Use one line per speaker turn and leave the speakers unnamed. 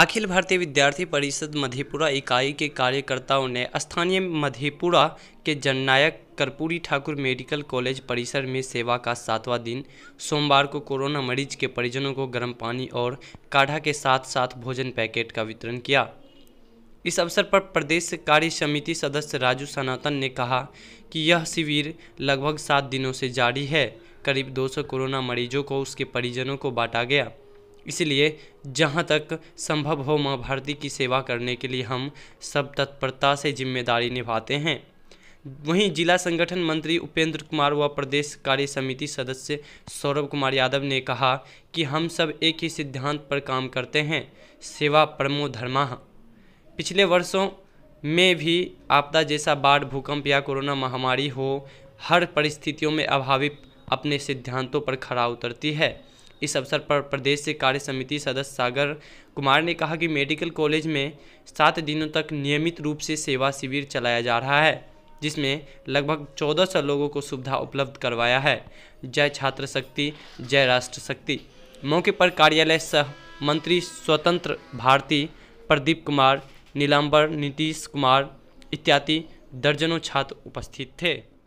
अखिल भारतीय विद्यार्थी परिषद मधेपुरा इकाई के कार्यकर्ताओं ने स्थानीय मधेपुरा के जननायक कर्पूरी ठाकुर मेडिकल कॉलेज परिसर में सेवा का सातवां दिन सोमवार को कोरोना मरीज के परिजनों को गर्म पानी और काढ़ा के साथ साथ भोजन पैकेट का वितरण किया इस अवसर पर प्रदेश कार्य समिति सदस्य राजू सनातन ने कहा कि यह शिविर लगभग सात दिनों से जारी है करीब 200 कोरोना मरीजों को उसके परिजनों को बांटा गया इसलिए जहाँ तक संभव हो माँ भारती की सेवा करने के लिए हम सब तत्परता से जिम्मेदारी निभाते हैं वहीं जिला संगठन मंत्री उपेंद्र कुमार व प्रदेश कार्य समिति सदस्य सौरभ कुमार यादव ने कहा कि हम सब एक ही सिद्धांत पर काम करते हैं सेवा परमो धर्मा पिछले वर्षों में भी आपदा जैसा बाढ़ भूकंप या कोरोना महामारी हो हर परिस्थितियों में अभावी अपने सिद्धांतों पर खड़ा उतरती है इस अवसर पर प्रदेश से कार्य समिति सदस्य सागर कुमार ने कहा कि मेडिकल कॉलेज में सात दिनों तक नियमित रूप से सेवा शिविर चलाया जा रहा है जिसमें लगभग चौदह सौ लोगों को सुविधा उपलब्ध करवाया है जय छात्र शक्ति जय राष्ट्र शक्ति मौके पर कार्यालय सह मंत्री स्वतंत्र भारती प्रदीप कुमार नीलाम्बर नीतीश कुमार इत्यादि दर्जनों छात्र उपस्थित थे